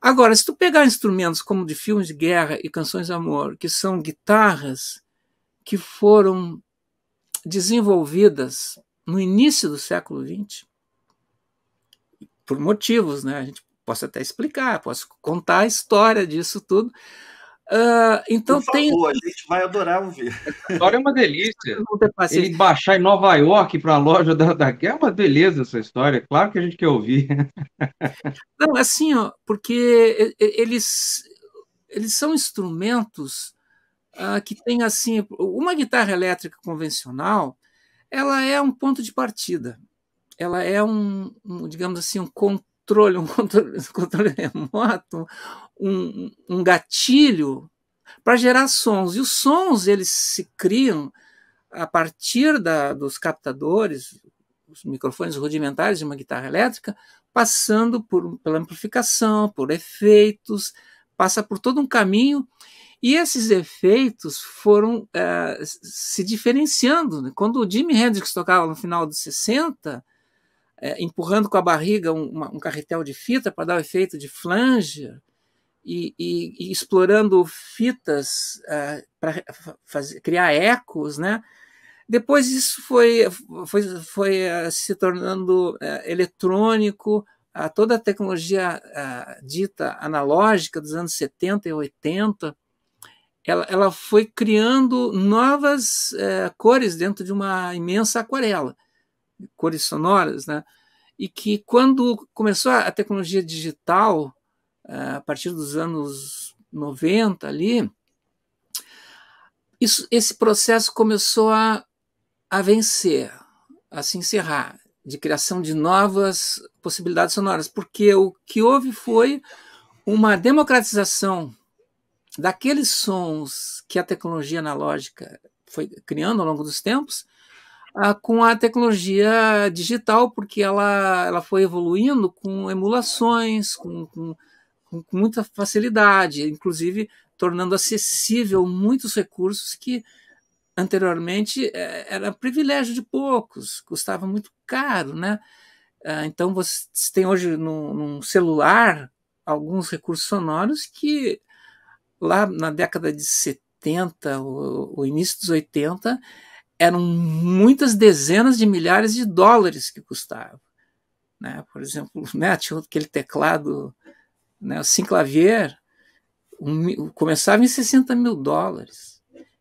Agora, se tu pegar instrumentos como de filmes de guerra e canções de amor, que são guitarras que foram desenvolvidas no início do século XX, por motivos, né? A gente posso até explicar, posso contar a história disso tudo, Uh, então Por favor, tem... a gente vai adorar ouvir. A história é uma delícia. Ele baixar em Nova York para a loja da, da é uma beleza essa história. Claro que a gente quer ouvir. Não, assim, ó, porque eles eles são instrumentos uh, que tem assim uma guitarra elétrica convencional, ela é um ponto de partida. Ela é um, um digamos assim, um, controle, um controle, um controle remoto, um, um gatilho para gerar sons. E os sons eles se criam a partir da, dos captadores, os microfones rudimentares de uma guitarra elétrica, passando por, pela amplificação, por efeitos, passa por todo um caminho. E esses efeitos foram eh, se diferenciando. Quando o Jimi Hendrix tocava no final dos 60, é, empurrando com a barriga um, uma, um carretel de fita para dar o efeito de flanger e, e, e explorando fitas é, para criar ecos, né? Depois isso foi, foi, foi é, se tornando é, eletrônico, a toda a tecnologia dita analógica dos anos 70 e 80, ela, ela foi criando novas cores dentro de uma imensa aquarela cores sonoras, né? E que quando começou a tecnologia digital, eh, a partir dos anos 90 ali, isso, esse processo começou a, a vencer, a se encerrar, de criação de novas possibilidades sonoras, porque o que houve foi uma democratização daqueles sons que a tecnologia analógica foi criando ao longo dos tempos com a tecnologia digital, porque ela, ela foi evoluindo com emulações, com, com, com muita facilidade, inclusive tornando acessível muitos recursos que anteriormente eh, era privilégio de poucos, custava muito caro, né? Ah, então você tem hoje num, num celular alguns recursos sonoros que lá na década de 70, o, o início dos 80, eram muitas dezenas de milhares de dólares que custava. Né? Por exemplo, né, tinha aquele teclado né, Sinclavier, um, começava em 60 mil dólares.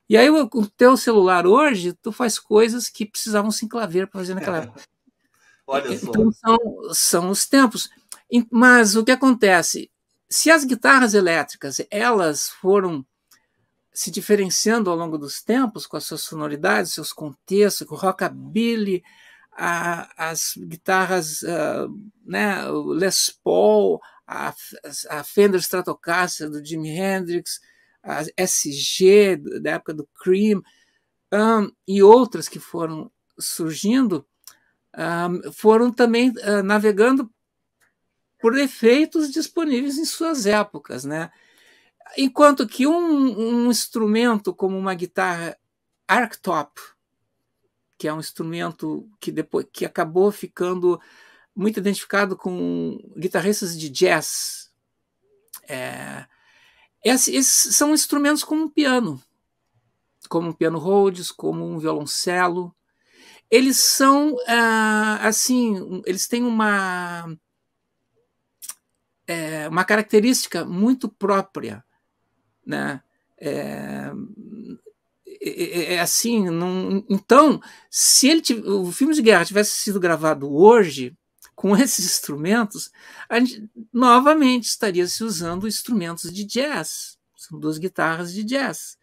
E aí o, teu celular hoje, tu faz coisas que precisavam Sinclavier para fazer naquela é. época. Olha só. Então são, são os tempos. Mas o que acontece? Se as guitarras elétricas elas foram se diferenciando ao longo dos tempos com as suas sonoridades, seus contextos, com o rockabilly, a, as guitarras uh, né, Les Paul, a, a Fender Stratocaster do Jimi Hendrix, a SG da época do Cream um, e outras que foram surgindo, um, foram também uh, navegando por efeitos disponíveis em suas épocas, né? Enquanto que um, um instrumento como uma guitarra arctop, que é um instrumento que depois que acabou ficando muito identificado com guitarristas de jazz. É, esses, são instrumentos como um piano, como um piano Rhodes, como um violoncelo. Eles são é, assim, eles têm uma é, uma característica muito própria né? É, é, é, é assim, não, então, se ele o filme de guerra tivesse sido gravado hoje com esses instrumentos, a gente novamente estaria se usando instrumentos de jazz, são duas guitarras de jazz.